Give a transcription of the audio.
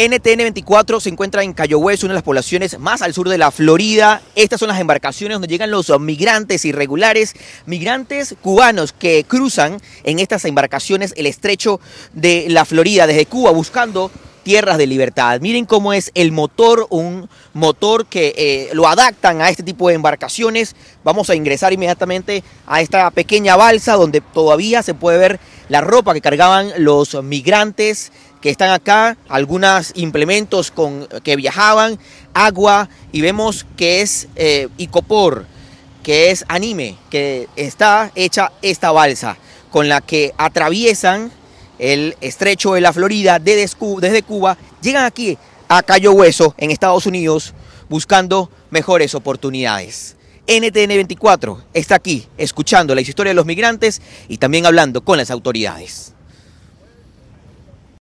NTN 24 se encuentra en Cayo Hueso, una de las poblaciones más al sur de la Florida. Estas son las embarcaciones donde llegan los migrantes irregulares, migrantes cubanos que cruzan en estas embarcaciones el estrecho de la Florida desde Cuba buscando tierras de libertad. Miren cómo es el motor, un motor que eh, lo adaptan a este tipo de embarcaciones. Vamos a ingresar inmediatamente a esta pequeña balsa donde todavía se puede ver la ropa que cargaban los migrantes que están acá, algunos implementos con, que viajaban, agua, y vemos que es eh, Icopor, que es anime, que está hecha esta balsa, con la que atraviesan el estrecho de la Florida desde Cuba, llegan aquí a Cayo Hueso, en Estados Unidos, buscando mejores oportunidades. NTN 24 está aquí escuchando la historia de los migrantes y también hablando con las autoridades.